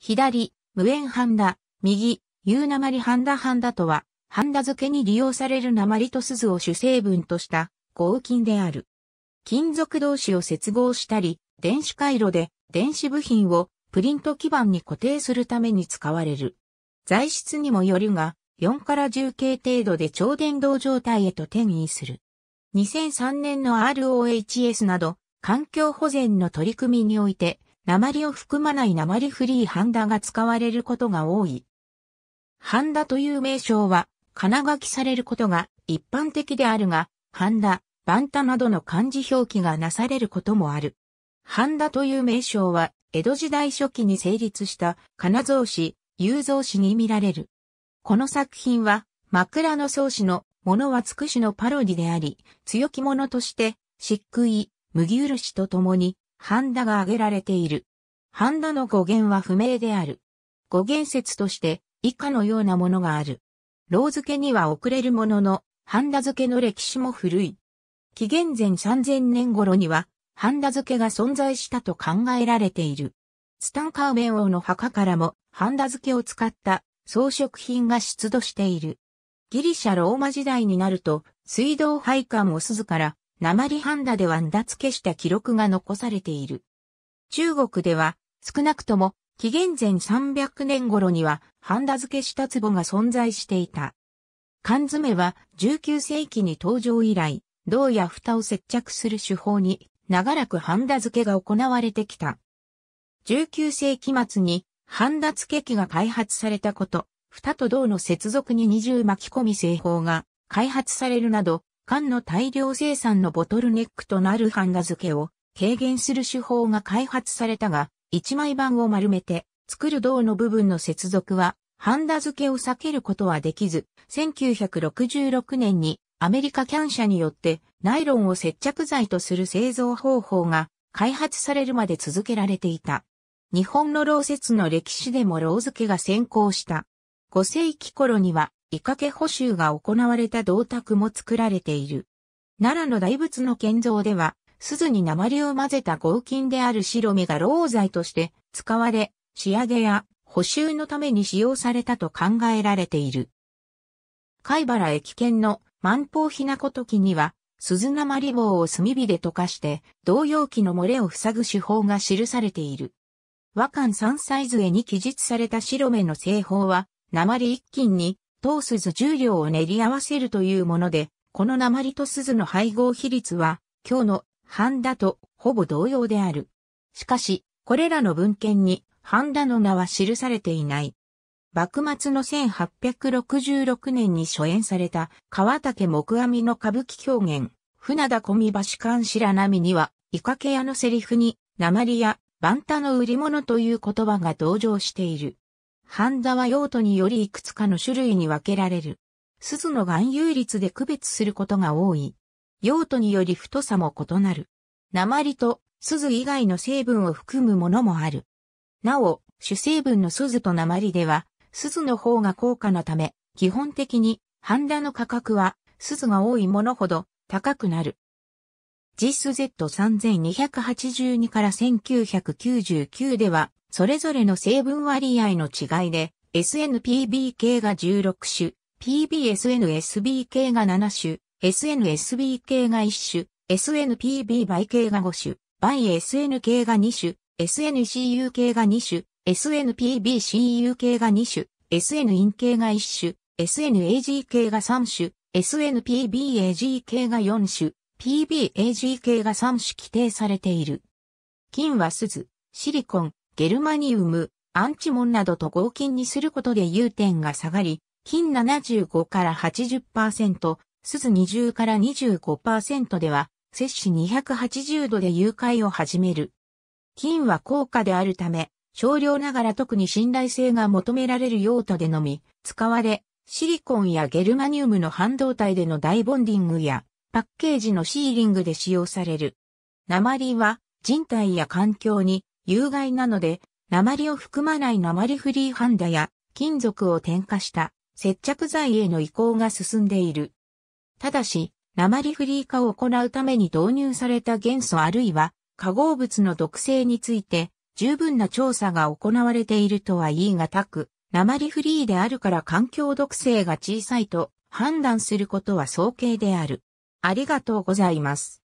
左、無縁ハンダ、右、有鉛ハンダハンダとは、ハンダ付けに利用される鉛と鈴を主成分とした合金である。金属同士を接合したり、電子回路で電子部品をプリント基板に固定するために使われる。材質にもよるが、4から10系程度で超電導状態へと転移する。2003年の ROHS など、環境保全の取り組みにおいて、鉛を含まない鉛フリーハンダが使われることが多い。ハンダという名称は、金書きされることが一般的であるが、ハンダ、バンタなどの漢字表記がなされることもある。ハンダという名称は、江戸時代初期に成立した金蔵氏、雄蔵氏に見られる。この作品は、枕草子のものはつくしのパロディであり、強き者として、漆喰、麦漆と共に、ハンダが挙げられている。ハンダの語源は不明である。語源説として以下のようなものがある。ロー付けには遅れるものの、ハンダ漬けの歴史も古い。紀元前3000年頃には、ハンダ漬けが存在したと考えられている。ツタンカーメン王の墓からも、ハンダ漬けを使った装飾品が出土している。ギリシャ・ローマ時代になると、水道配管を鈴から鉛ハンダではんだ付けした記録が残されている。中国では、少なくとも、紀元前300年頃には、ハンダ付けした壺が存在していた。缶詰は、19世紀に登場以来、銅や蓋を接着する手法に、長らくハンダ付けが行われてきた。19世紀末に、ハンダ付け機が開発されたこと、蓋と銅の接続に二重巻き込み製法が開発されるなど、缶の大量生産のボトルネックとなるハンダ付けを軽減する手法が開発されたが、一枚板を丸めて作る銅の部分の接続は、ハンダ付けを避けることはできず、1966年にアメリカキャン社によってナイロンを接着剤とする製造方法が開発されるまで続けられていた。日本の老説の歴史でも老付けが先行した。5世紀頃にはイかけ補修が行われた銅鐸も作られている。奈良の大仏の建造では、鈴に鉛を混ぜた合金である白目が老材として使われ、仕上げや補修のために使用されたと考えられている。貝原駅圏の万宝ひなこときには、鈴鉛棒を炭火で溶かして、同容器の漏れを塞ぐ手法が記されている。和漢三歳図絵に記述された白目の製法は、鉛一斤に糖鈴重量を練り合わせるというもので、この鉛と鈴の配合比率は、今日のハンダとほぼ同様である。しかし、これらの文献に、ハンダの名は記されていない。幕末の1866年に初演された、川竹木阿弥の歌舞伎狂言、船田小見橋勘白波には、イカケ屋のセリフに、鉛や、バンタの売り物という言葉が登場している。ハンダは用途によりいくつかの種類に分けられる。鈴の含有率で区別することが多い。用途により太さも異なる。鉛と鈴以外の成分を含むものもある。なお、主成分の鈴と鉛では、鈴の方が高価なため、基本的に、ハンダの価格は、鈴が多いものほど高くなる。ジス Z3282 から1999では、それぞれの成分割合の違いで、s n p b 系が16種、p b s n s b 系が7種、s n s b 系が1種、SNPB 倍系が5種、倍 s n 系が2種、s n c u 系が2種、s n p b c u 系が2種、SNIN 系が1種、SNAG 系が3種、SNPBAG 系が4種、PBAG 系が3種規定されている。金は鈴、シリコン、ゲルマニウム、アンチモンなどと合金にすることで融点が下がり、金75から80%、鈴20から25%では、摂氏280度で融解を始める。金は高価であるため、少量ながら特に信頼性が求められる用途でのみ、使われ、シリコンやゲルマニウムの半導体での大ボンディングや、パッケージのシーリングで使用される。鉛は人体や環境に有害なので、鉛を含まない鉛フリーハンダや金属を添加した接着剤への移行が進んでいる。ただし、鉛フリー化を行うために導入された元素あるいは化合物の毒性について十分な調査が行われているとは言い難く、鉛フリーであるから環境毒性が小さいと判断することは早計である。ありがとうございます。